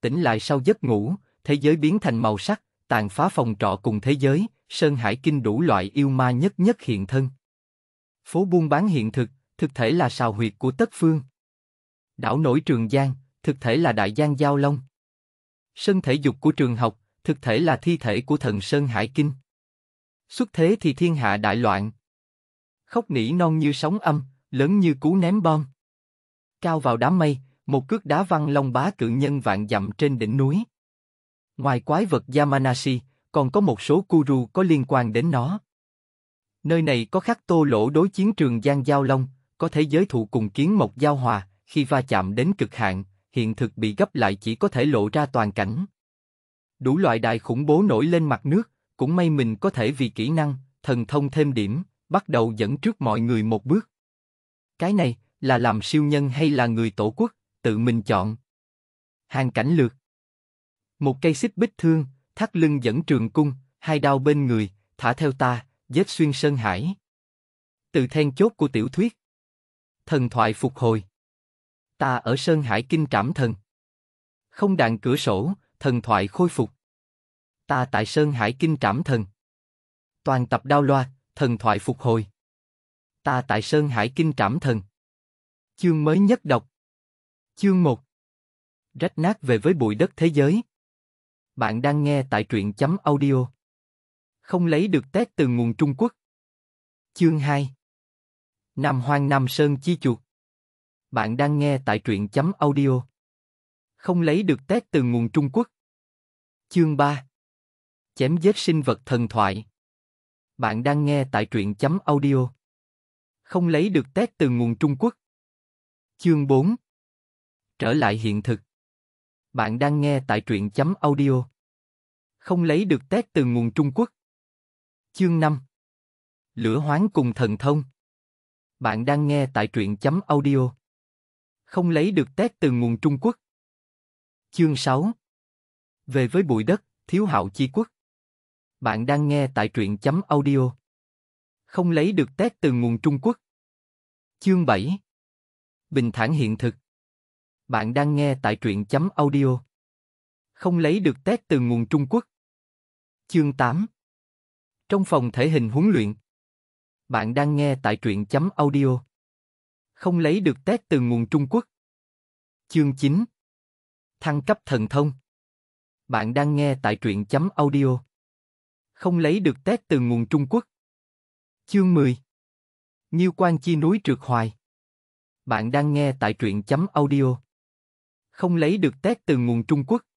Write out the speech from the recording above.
Tỉnh lại sau giấc ngủ, thế giới biến thành màu sắc, tàn phá phòng trọ cùng thế giới, sơn hải kinh đủ loại yêu ma nhất nhất hiện thân. Phố buôn bán hiện thực, thực thể là sào huyệt của tất phương. Đảo nổi trường giang, thực thể là đại giang giao long. Sân thể dục của trường học, thực thể là thi thể của thần sơn hải kinh. Xuất thế thì thiên hạ đại loạn. Khóc nỉ non như sóng âm, lớn như cú ném bom. Cao vào đám mây, một cước đá văng long bá cự nhân vạn dặm trên đỉnh núi. Ngoài quái vật Yamanashi, còn có một số Kuru có liên quan đến nó. Nơi này có khắc tô lỗ đối chiến trường Giang Giao Long, có thế giới thụ cùng kiến mộc giao hòa, khi va chạm đến cực hạn, hiện thực bị gấp lại chỉ có thể lộ ra toàn cảnh. Đủ loại đại khủng bố nổi lên mặt nước, cũng may mình có thể vì kỹ năng, thần thông thêm điểm, bắt đầu dẫn trước mọi người một bước. Cái này, là làm siêu nhân hay là người tổ quốc, tự mình chọn. Hàng cảnh lược Một cây xích bích thương, thắt lưng dẫn trường cung, hai đao bên người, thả theo ta, dết xuyên sơn hải. Từ then chốt của tiểu thuyết Thần thoại phục hồi Ta ở sơn hải kinh trảm thần Không đàn cửa sổ, thần thoại khôi phục Ta tại sơn hải kinh trảm thần Toàn tập đao loa, thần thoại phục hồi Ta tại sơn hải kinh trảm thần Chương mới nhất đọc Chương 1 Rách nát về với bụi đất thế giới Bạn đang nghe tại truyện chấm audio Không lấy được tét từ nguồn Trung Quốc Chương 2 Nam Hoang Nam Sơn Chi Chuột Bạn đang nghe tại truyện chấm audio Không lấy được tét từ nguồn Trung Quốc Chương 3 Chém giết sinh vật thần thoại Bạn đang nghe tại truyện chấm audio Không lấy được tét từ nguồn Trung Quốc Chương 4 Trở lại hiện thực. Bạn đang nghe tại truyện chấm audio. Không lấy được tét từ nguồn Trung Quốc. Chương 5 Lửa hoáng cùng thần thông. Bạn đang nghe tại truyện chấm audio. Không lấy được tét từ nguồn Trung Quốc. Chương 6 Về với bụi đất, thiếu hạo chi quốc. Bạn đang nghe tại truyện chấm audio. Không lấy được tét từ nguồn Trung Quốc. Chương 7 Bình thản hiện thực bạn đang nghe tại truyện chấm audio. Không lấy được test từ nguồn Trung Quốc. Chương 8 Trong phòng thể hình huấn luyện. Bạn đang nghe tại truyện chấm audio. Không lấy được test từ nguồn Trung Quốc. Chương 9 Thăng cấp thần thông. Bạn đang nghe tại truyện chấm audio. Không lấy được test từ nguồn Trung Quốc. Chương 10 Nhiêu quan chi núi trượt hoài. Bạn đang nghe tại truyện chấm audio không lấy được tét từ nguồn Trung Quốc.